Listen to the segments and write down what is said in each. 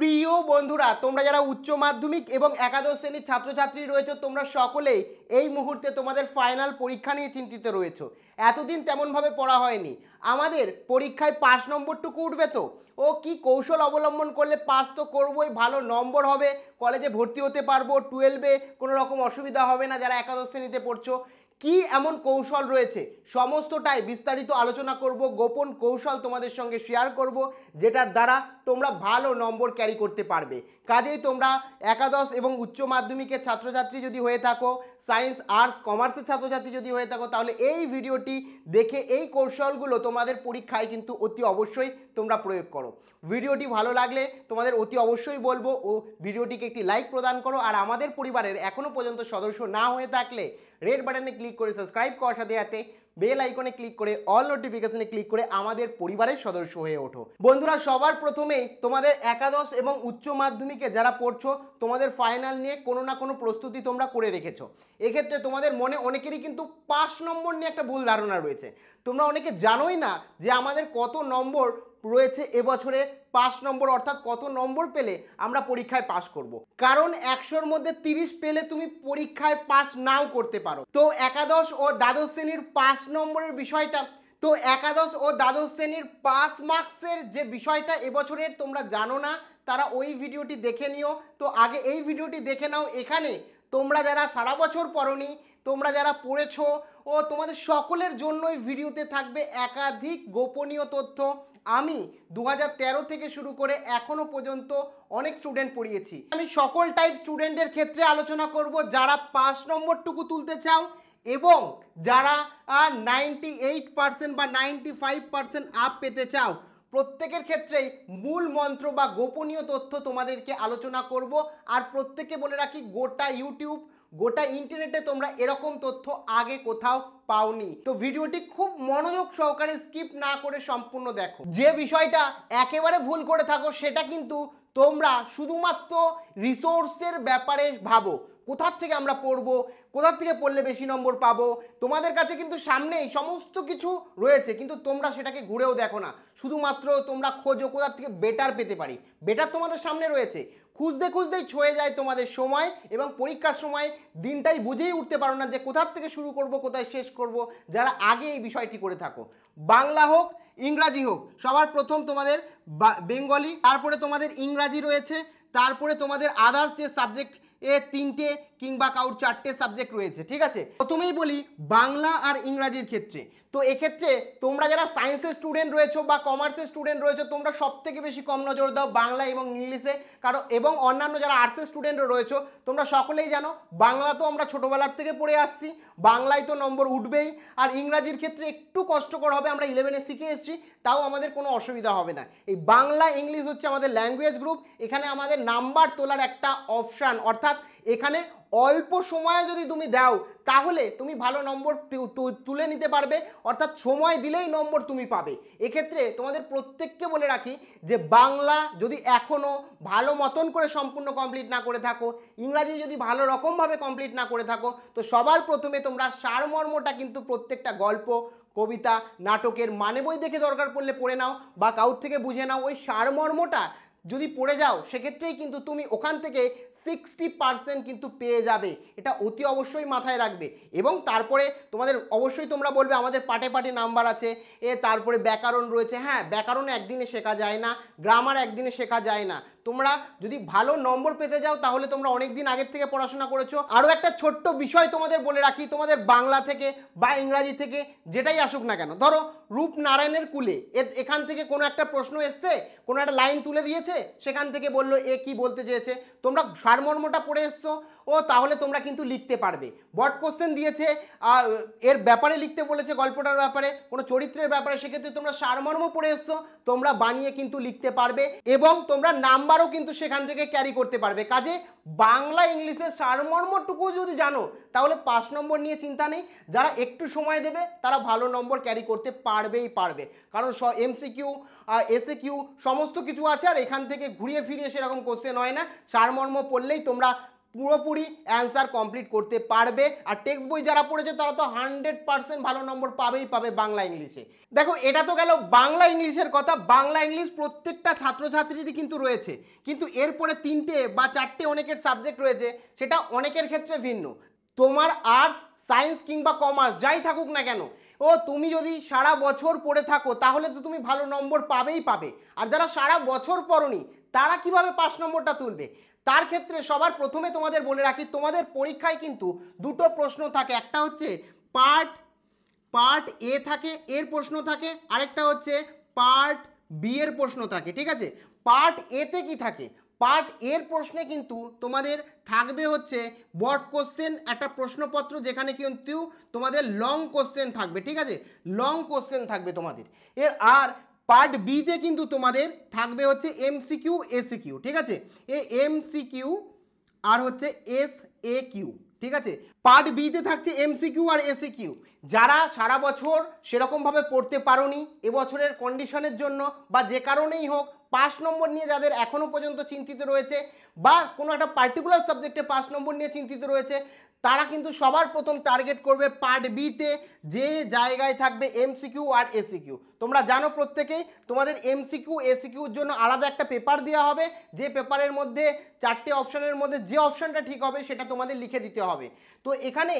প্রিয় বন্ধুরা তোমরা যারা উচ্চ মাধ্যমিক এবং একাদশ শ্রেণীর ছাত্রছাত্রী রয়েছে তোমরা সকলেই এই মুহূর্তে তোমাদের ফাইনাল পরীক্ষা নিয়ে চিন্তিত রয়েছ এতদিন তেমনভাবে পড়া হয়নি আমাদের পরীক্ষায় পাঁচ নম্বরটুকু উঠবে তো ও কি কৌশল অবলম্বন করলে পাস তো করবোই ভালো নম্বর হবে কলেজে ভর্তি হতে পারবো টুয়েলভে কোনো রকম অসুবিধা হবে না যারা একাদশ শ্রেণীতে পড়ছো কি এমন কৌশল রয়েছে সমস্তটাই বিস্তারিত আলোচনা করব গোপন কৌশল তোমাদের সঙ্গে শেয়ার করব যেটার দ্বারা তোমরা ভালো নম্বর ক্যারি করতে পারবে কাজেই তোমরা একাদশ এবং উচ্চ মাধ্যমিকের ছাত্রছাত্রী যদি হয়ে থাকো সায়েন্স আর্টস কমার্সের ছাত্রছাত্রী যদি হয়ে থাকো তাহলে এই ভিডিওটি দেখে এই কৌশলগুলো তোমাদের পরীক্ষায় কিন্তু অতি অবশ্যই তোমরা প্রয়োগ করো ভিডিওটি ভালো লাগলে তোমাদের অতি অবশ্যই বলবো ও ভিডিওটিকে একটি লাইক প্রদান করো আর আমাদের পরিবারের এখনও পর্যন্ত সদস্য না হয়ে থাকলে রেড বাটনে ক্লিক করে সাবস্ক্রাইব করার সাথে সাথে বেল আইকনে ক্লিক করে অল নোটিফিকেশনে ক্লিক করে আমাদের পরিবারের সদস্য হয়ে ওঠো বন্ধুরা সবার প্রথমেই তোমাদের একাদশ এবং উচ্চ মাধ্যমিকে যারা পড়ছো তোমাদের ফাইনাল নিয়ে কোনো না কোনো প্রস্তুতি তোমরা করে রেখেছো এক্ষেত্রে তোমাদের মনে অনেকেরই কিন্তু পাঁচ নম্বর নিয়ে একটা ভুল ধারণা রয়েছে তোমরা অনেকে জানোই না যে আমাদের কত নম্বর রয়েছে এবছরে পাঁচ নম্বর অর্থাৎ কত নম্বর পেলে আমরা পরীক্ষায় পাস করব। কারণ একশোর মধ্যে তিরিশ পেলে তুমি পরীক্ষায় পাস নাও করতে পারো তো একাদশ ও দ্বাদশ শ্রেণীর পাঁচ নম্বরের বিষয়টা তো একাদশ ও দ্বাদশ শ্রেণীর পাঁচ মার্কসের যে বিষয়টা এবছরের তোমরা জানো না তারা ওই ভিডিওটি দেখে নিও তো আগে এই ভিডিওটি দেখে নাও এখানে তোমরা যারা সারা বছর পড়নি তোমরা যারা পড়েছ ও তোমাদের সকলের জন্যই ভিডিওতে থাকবে একাধিক গোপনীয় তথ্য আমি দু থেকে শুরু করে এখনও পর্যন্ত অনেক স্টুডেন্ট পড়িয়েছি আমি সকল টাইপ স্টুডেন্টের ক্ষেত্রে আলোচনা করব যারা পাঁচ নম্বরটুকু তুলতে চাও এবং যারা নাইনটি এইট পার্সেন্ট বা নাইনটি ফাইভ পার্সেন্ট আপ পেতে চাও প্রত্যেকের ক্ষেত্রেই মূল মন্ত্র বা গোপনীয় তথ্য তোমাদেরকে আলোচনা করব আর প্রত্যেকে বলে রাখি গোটা ইউটিউব গোটা ইন্টারনেটে তোমরা এরকম তথ্য আগে কোথাও পাওনি তো ভিডিওটি খুব মনোযোগ সহকারে স্কিপ না করে সম্পূর্ণ দেখো যে বিষয়টা একেবারে ভুল করে থাকো সেটা কিন্তু তোমরা শুধুমাত্র রিসোর্সের ব্যাপারে ভাবো কোথার থেকে আমরা পড়ব কোথার থেকে পড়লে বেশি নম্বর পাবো তোমাদের কাছে কিন্তু সামনে এই সমস্ত কিছু রয়েছে কিন্তু তোমরা সেটাকে ঘুরেও দেখো না শুধুমাত্র তোমরা খোঁজো কোথার থেকে বেটার পেতে পারি বেটার তোমাদের সামনে রয়েছে খুঁজতে খুঁজতেই ছয়ে যায় তোমাদের সময় এবং পরীক্ষার সময় দিনটাই বুঝেই উঠতে পারো না যে কোথার থেকে শুরু করব কোথায় শেষ করব যারা আগে এই বিষয়টি করে থাকো বাংলা হোক ইংরাজি হোক সবার প্রথম তোমাদের বেঙ্গলি তারপরে তোমাদের ইংরাজি রয়েছে তারপরে তোমাদের আদার্স যে সাবজেক্ট এ তিনটে কিংবা কাউর চারটে সাবজেক্ট রয়েছে ঠিক আছে প্রথমেই বলি বাংলা আর ইংরাজির ক্ষেত্রে তো এক্ষেত্রে তোমরা যারা সায়েন্সের স্টুডেন্ট রয়েছো বা কমার্সের স্টুডেন্ট রয়েছো তোমরা সব থেকে বেশি কম নজর দাও বাংলা এবং ইংলিশে কারণ এবং অন্যান্য যারা আর্টসের স্টুডেন্ট রয়েছো তোমরা সকলেই জানো বাংলা তো আমরা ছোটোবেলার থেকে পড়ে আসছি বাংলায় তো নম্বর উঠবেই আর ইংরাজির ক্ষেত্রে একটু কষ্টকর হবে আমরা ইলেভেনে শিখে এসেছি তাও আমাদের কোনো অসুবিধা হবে না এই বাংলা ইংলিশ হচ্ছে আমাদের ল্যাঙ্গুয়েজ গ্রুপ এখানে আমাদের নাম্বার তোলার একটা অপশান অর্থাৎ এখানে অল্প সময়ে যদি তুমি দাও তাহলে তুমি ভালো নম্বর তুলে নিতে পারবে অর্থাৎ সময় দিলেই নম্বর তুমি পাবে এক্ষেত্রে তোমাদের প্রত্যেককে বলে রাখি যে বাংলা যদি এখনও ভালো মতন করে সম্পূর্ণ কমপ্লিট না করে থাকো ইংরাজি যদি ভালো রকমভাবে কমপ্লিট না করে থাকো তো সবার প্রথমে তোমরা সারমর্মটা কিন্তু প্রত্যেকটা গল্প কবিতা নাটকের মানে বই দেখে দরকার পড়লে পড়ে নাও বা কাউর থেকে বুঝে নাও ওই সারমর্মটা যদি পড়ে যাও সেক্ষেত্রেই কিন্তু তুমি ওখান থেকে সিক্সটি পার্সেন্ট কিন্তু পেয়ে যাবে এটা অতি অবশ্যই মাথায় রাখবে এবং তারপরে তোমাদের অবশ্যই তোমরা বলবে আমাদের পাটে পাটে নাম্বার আছে এ তারপরে ব্যাকরণ রয়েছে হ্যাঁ ব্যাকরণ একদিনে শেখা যায় না গ্রামার একদিনে শেখা যায় না তোমরা যদি ভালো নম্বর পেতে যাও তাহলে তোমরা অনেক দিন আগের থেকে পড়াশোনা করেছো আরও একটা ছোট্ট বিষয় তোমাদের বলে রাখি তোমাদের বাংলা থেকে বা ইংরাজি থেকে যেটাই আসুক না কেন ধরো রূপনারায়ণের কুলে এখান থেকে কোনো একটা প্রশ্ন এসছে কোনো একটা লাইন তুলে দিয়েছে সেখান থেকে বললো এ কি বলতে চেয়েছে তোমরা সারমর্মটা পড়ে এসছো ও তাহলে তোমরা কিন্তু লিখতে পারবে বট কোশ্চেন দিয়েছে এর ব্যাপারে লিখতে বলেছে গল্পটার ব্যাপারে কোনো চরিত্রের ব্যাপারে সেক্ষেত্রে তোমরা সারমর্ম পড়ে এসছো তোমরা বানিয়ে কিন্তু লিখতে পারবে এবং তোমরা নাম্বার নাম্বারও কিন্তু সেখান থেকে ক্যারি করতে পারবে কাজে বাংলা ইংলিশের সারমর্মটুকু যদি জানো তাহলে পাঁচ নম্বর নিয়ে চিন্তা নেই যারা একটু সময় দেবে তারা ভালো নম্বর ক্যারি করতে পারবেই পারবে কারণ এমসিকিউ এসে কিউ সমস্ত কিছু আছে আর এখান থেকে ঘুরিয়ে ফিরিয়ে সেরকম কোশ্চেন হয় না সারমর্ম পড়লেই তোমরা পুরোপুরি অ্যান্সার কমপ্লিট করতে পারবে আর টেক্সট বই যারা পড়েছে তারা তো হান্ড্রেড পার্সেন্ট ভালো নম্বর পাবেই পাবে বাংলা ইংলিশে দেখো এটা তো গেল বাংলা ইংলিশের কথা বাংলা ইংলিশ প্রত্যেকটা ছাত্রছাত্রীরই কিন্তু রয়েছে কিন্তু এরপরে তিনটে বা চারটে অনেকের সাবজেক্ট রয়েছে সেটা অনেকের ক্ষেত্রে ভিন্ন তোমার আর্টস সায়েন্স কিংবা কমার্স যাই থাকুক না কেন ও তুমি যদি সারা বছর পড়ে থাকো তাহলে তো তুমি ভালো নম্বর পাবেই পাবে আর যারা সারা বছর পড়নি তারা কিভাবে পাঁচ নম্বরটা তুলবে তার ক্ষেত্রে সবার প্রথমে তোমাদের বলে রাখি তোমাদের পরীক্ষায় কিন্তু দুটো প্রশ্ন থাকে একটা হচ্ছে পার্ট পার্ট এ থাকে এর প্রশ্ন থাকে আরেকটা হচ্ছে পার্ট বি এর প্রশ্ন থাকে ঠিক আছে পার্ট এতে কি থাকে পার্ট এর প্রশ্নে কিন্তু তোমাদের থাকবে হচ্ছে বট কোশ্চেন একটা প্রশ্নপত্র যেখানে কিন্তু তোমাদের লং কোশ্চেন থাকবে ঠিক আছে লং কোশ্চেন থাকবে তোমাদের এর আর পার্ট বিতে কিন্তু তোমাদের থাকবে হচ্ছে এমসিকিউ এসিকিউ ঠিক আছে এ এমসিকিউ আর হচ্ছে এস এ কিউ ঠিক আছে পার্ট বিতে থাকছে এমসিকিউ আর এসিকিউ যারা সারা বছর সেরকমভাবে পড়তে পারোনি এবছরের কন্ডিশনের জন্য বা যে কারণেই হোক পাঁচ নম্বর নিয়ে যাদের এখনও পর্যন্ত চিন্তিত রয়েছে বা কোনো একটা পার্টিকুলার সাবজেক্টে পাঁচ নম্বর নিয়ে চিন্তিত রয়েছে তারা কিন্তু সবার প্রথম টার্গেট করবে পার্ট বিতে যে জায়গায় থাকবে এমসিকিউ আর এসিকিউ তোমরা জানো প্রত্যেকেই তোমাদের এমসিকিউ এসিকিউর জন্য আলাদা একটা পেপার দেওয়া হবে যে পেপারের মধ্যে চারটে অপশনের মধ্যে যে অপশনটা ঠিক হবে সেটা তোমাদের লিখে দিতে হবে তো এখানে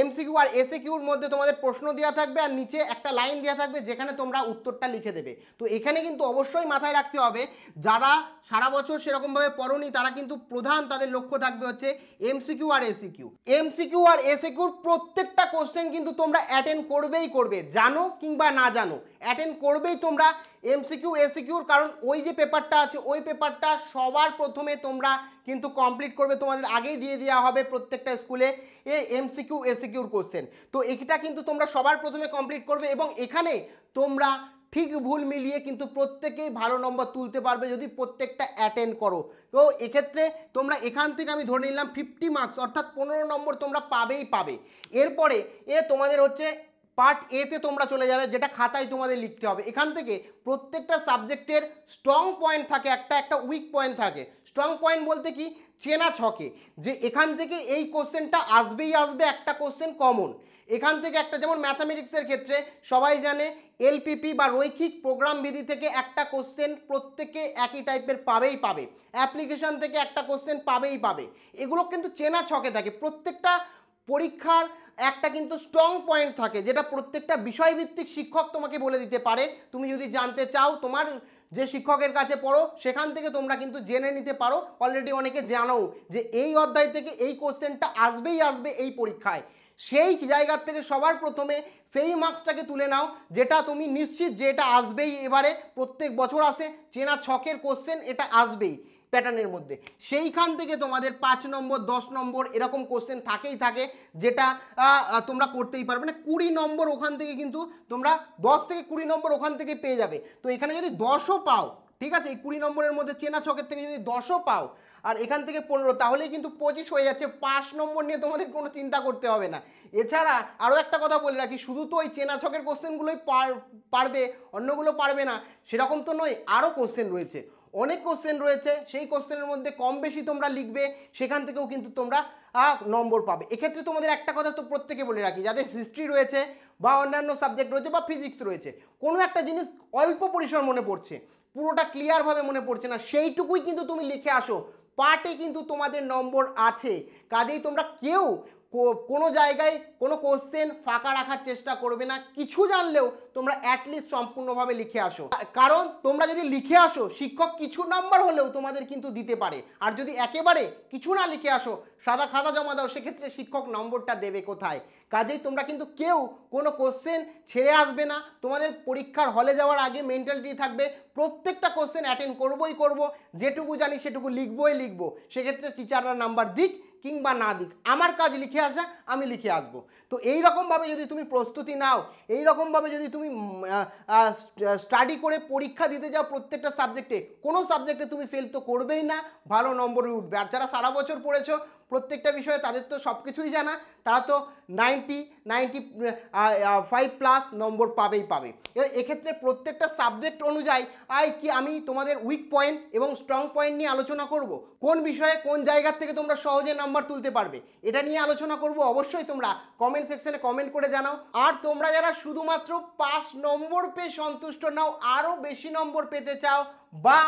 এমসিকিউ আর এসিকিউর মধ্যে তোমাদের প্রশ্ন দেওয়া থাকবে আর নিচে একটা লাইন দেওয়া থাকবে যেখানে তোমরা উত্তরটা লিখে দেবে তো এখানে কিন্তু অবশ্যই মাথায় রাখতে হবে যারা সারা বছর সেরকমভাবে পড়নি তারা কিন্তু প্রধান তাদের লক্ষ্য থাকবে হচ্ছে এমসিকিউ আর এসিকিউ এমসিকিউ আর এসিকিউর প্রত্যেকটা কোশ্চেন কিন্তু তোমরা অ্যাটেন্ড করবেই করবে জানো কিংবা না জানো অ্যাটেন্ড করবেই তোমরা এমসিকিউ এসিকিউর কারণ ওই যে পেপারটা আছে ওই পেপারটা সবার প্রথমে তোমরা কিন্তু কমপ্লিট করবে তোমাদের আগেই দিয়ে দেওয়া হবে প্রত্যেকটা স্কুলে এ এমসিকিউ এসিকিউর কোশ্চেন তো এটা কিন্তু তোমরা সবার প্রথমে কমপ্লিট করবে এবং এখানে তোমরা ঠিক ভুল মিলিয়ে কিন্তু প্রত্যেকেই ভালো নম্বর তুলতে পারবে যদি প্রত্যেকটা অ্যাটেন্ড করো তো এক্ষেত্রে তোমরা এখান থেকে আমি ধরে নিলাম ফিফটি মার্কস অর্থাৎ পনেরো নম্বর তোমরা পাবেই পাবে এরপরে এ তোমাদের হচ্ছে পার্ট এতে তোমরা চলে যাবে যেটা খাতায় তোমাদের লিখতে হবে এখান থেকে প্রত্যেকটা সাবজেক্টের স্ট্রং পয়েন্ট থাকে একটা একটা উইক পয়েন্ট থাকে স্ট্রং পয়েন্ট বলতে কি চেনা ছকে যে এখান থেকে এই কোশ্চেনটা আসবেই আসবে একটা কোশ্চেন কমন এখান থেকে একটা যেমন ম্যাথামেটিক্সের ক্ষেত্রে সবাই জানে এলপিপি বা রৈখিক প্রোগ্রাম বিধি থেকে একটা কোশ্চেন প্রত্যেকে একই টাইপের পাবেই পাবে অ্যাপ্লিকেশন থেকে একটা কোশ্চেন পাবেই পাবে এগুলো কিন্তু চেনা ছকে থাকে প্রত্যেকটা পরীক্ষার একটা কিন্তু স্ট্রং পয়েন্ট থাকে যেটা প্রত্যেকটা বিষয়ভিত্তিক শিক্ষক তোমাকে বলে দিতে পারে তুমি যদি জানতে চাও তোমার যে শিক্ষকের কাছে পড়ো সেখান থেকে তোমরা কিন্তু জেনে নিতে পারো অলরেডি অনেকে জানো যে এই অধ্যায় থেকে এই কোশ্চেনটা আসবেই আসবে এই পরীক্ষায় সেই জায়গার থেকে সবার প্রথমে সেই মার্কসটাকে তুলে নাও যেটা তুমি নিশ্চিত যে এটা আসবেই এবারে প্রত্যেক বছর আসে চেনা ছকের কোশ্চেন এটা আসবেই প্যাটার্নের মধ্যে সেইখান থেকে তোমাদের পাঁচ নম্বর দশ নম্বর এরকম কোশ্চেন থাকেই থাকে যেটা তোমরা করতেই পারবে না মানে কুড়ি নম্বর ওখান থেকে কিন্তু তোমরা দশ থেকে কুড়ি নম্বর ওখান থেকে পেয়ে যাবে তো এখানে যদি দশও পাও ঠিক আছে এই কুড়ি নম্বরের মধ্যে চেনা ছকের থেকে যদি দশও পাও আর এখান থেকে পনেরো তাহলেই কিন্তু পঁচিশ হয়ে যাচ্ছে পাঁচ নম্বর নিয়ে তোমাদের কোনো চিন্তা করতে হবে না এছাড়া আরও একটা কথা বলে রাখি শুধু তো ওই চেনা ছকের কোশ্চেনগুলোই পারবে অন্যগুলো পারবে না সেরকম তো নয় আরও কোশ্চেন রয়েছে অনেক কোশ্চেন রয়েছে সেই কোশ্চেনের মধ্যে কম বেশি তোমরা লিখবে সেখান থেকেও কিন্তু তোমরা নম্বর পাবে এক্ষেত্রে তোমাদের একটা কথা তো প্রত্যেকে বলে রাখি যাদের হিস্ট্রি রয়েছে বা অন্যান্য সাবজেক্ট রয়েছে বা ফিজিক্স রয়েছে কোনো একটা জিনিস অল্প পরিসর মনে পড়ছে পুরোটা ক্লিয়ারভাবে মনে পড়ছে না সেইটুকুই কিন্তু তুমি লিখে আসো পার্টে কিন্তু তোমাদের নম্বর আছে কাজেই তোমরা কেউ কোনো জায়গায় কোনো কোশ্চেন ফাঁকা রাখার চেষ্টা করবে না কিছু জানলেও তোমরা অ্যাটলিস্ট সম্পূর্ণভাবে লিখে আসো কারণ তোমরা যদি লিখে আসো শিক্ষক কিছু নাম্বার হলেও তোমাদের কিন্তু দিতে পারে আর যদি একেবারে কিছু না লিখে আসো সাদা খাতা জমা দাও সেক্ষেত্রে শিক্ষক নম্বরটা দেবে কোথায় কাজেই তোমরা কিন্তু কেউ কোনো কোশ্চেন ছেড়ে আসবে না তোমাদের পরীক্ষার হলে যাওয়ার আগে মেন্টালিটি থাকবে প্রত্যেকটা কোশ্চেন অ্যাটেন্ড করবই করব যেটুকু জানি সেটুকু লিখবই লিখব সেক্ষেত্রে টিচাররা নাম্বার দিক কিংবা না দিক আমার কাজ লিখে আসা আমি লিখে আসব তো এই রকমভাবে যদি তুমি প্রস্তুতি নাও এই রকমভাবে যদি তুমি স্টাডি করে পরীক্ষা দিতে যাও প্রত্যেকটা সাবজেক্টে কোনো সাবজেক্টে তুমি ফেল তো করবেই না ভালো নম্বরে উঠবে আর যারা সারা বছর পড়েছো প্রত্যেকটা বিষয়ে তাদের তো সব কিছুই জানা তারা তো ninety ninety five plus number পাবেই পাবে এক্ষেত্রে প্রত্যেকটা সাবজেক্ট অনুযায়ী আই কি আমি তোমাদের উইক পয়েন্ট এবং স্ট্রং পয়েন্ট নিয়ে আলোচনা করব কোন বিষয়ে কোন জায়গার থেকে তোমরা সহজে নাম্বার তুলতে পারবে এটা নিয়ে আলোচনা করব অবশ্যই তোমরা কমেন্ট সেকশনে কমেন্ট করে জানাও আর তোমরা যারা শুধুমাত্র পাঁচ নম্বর পেয়ে সন্তুষ্ট নাও আরও বেশি নম্বর পেতে চাও বা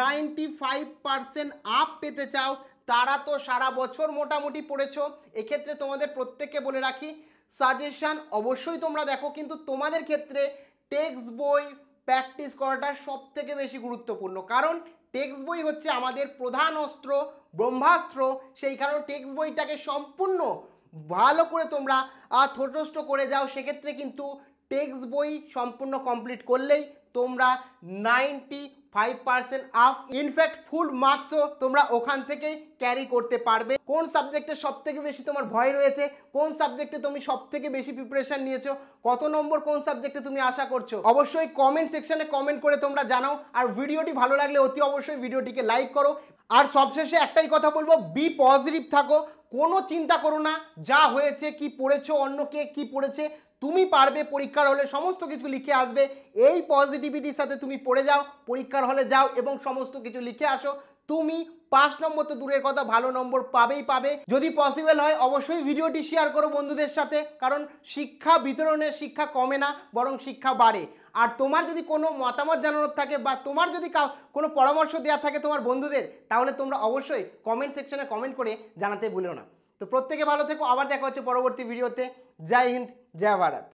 নাইনটি ফাইভ পারসেন্ট আপ পেতে চাও তারা তো সারা বছর মোটামুটি পড়েছো এক্ষেত্রে তোমাদের প্রত্যেককে বলে রাখি সাজেশান অবশ্যই তোমরা দেখো কিন্তু তোমাদের ক্ষেত্রে টেক্সট বই প্র্যাকটিস করাটা সব থেকে বেশি গুরুত্বপূর্ণ কারণ টেক্সট বই হচ্ছে আমাদের প্রধান অস্ত্র ব্রহ্মাস্ত্র সেই কারণে টেক্সট বইটাকে সম্পূর্ণ ভালো করে তোমরা থোটস্থ করে যাও সেক্ষেত্রে কিন্তু টেক্সট বই সম্পূর্ণ কমপ্লিট করলেই তোমরা ninety five percent up in fact full মার্কসও তোমরা ওখান থেকে ক্যারি করতে পারবে কোন সাবজেক্টে সব থেকে বেশি তোমার ভয় রয়েছে কোন সাবজেক্টে তুমি সব থেকে বেশি প্রিপারেশান নিয়েছো কত নম্বর কোন সাবজেক্টে তুমি আশা করছো অবশ্যই কমেন্ট সেকশানে কমেন্ট করে তোমরা জানাও আর ভিডিওটি ভালো লাগলে অতি অবশ্যই ভিডিওটিকে লাইক করো আর সবশেষে একটাই কথা বলবো বি পজিটিভ থাকো কোনো চিন্তা করো না যা হয়েছে কি পড়েছো অন্য কে কী পড়েছে তুমি পারবে পরীক্ষার হলে সমস্ত কিছু লিখে আসবে এই পজিটিভিটির সাথে তুমি পড়ে যাও পরীক্ষার হলে যাও এবং সমস্ত কিছু লিখে আসো তুমি পাঁচ নম্বর তো দূরের কথা ভালো নম্বর পাবেই পাবে যদি পসিবল হয় অবশ্যই ভিডিওটি শেয়ার করো বন্ধুদের সাথে কারণ শিক্ষা বিতরণের শিক্ষা কমে না বরং শিক্ষা বাড়ে আর তোমার যদি কোনো মতামত জানানোর থাকে বা তোমার যদি কোনো পরামর্শ দেওয়া থাকে তোমার বন্ধুদের তাহলে তোমরা অবশ্যই কমেন্ট সেকশনে কমেন্ট করে জানাতে ভুলো না তো প্রত্যেকে ভালো থেকো আবার দেখা হচ্ছে পরবর্তী ভিডিওতে জয় হিন্দ ¡Ya barato.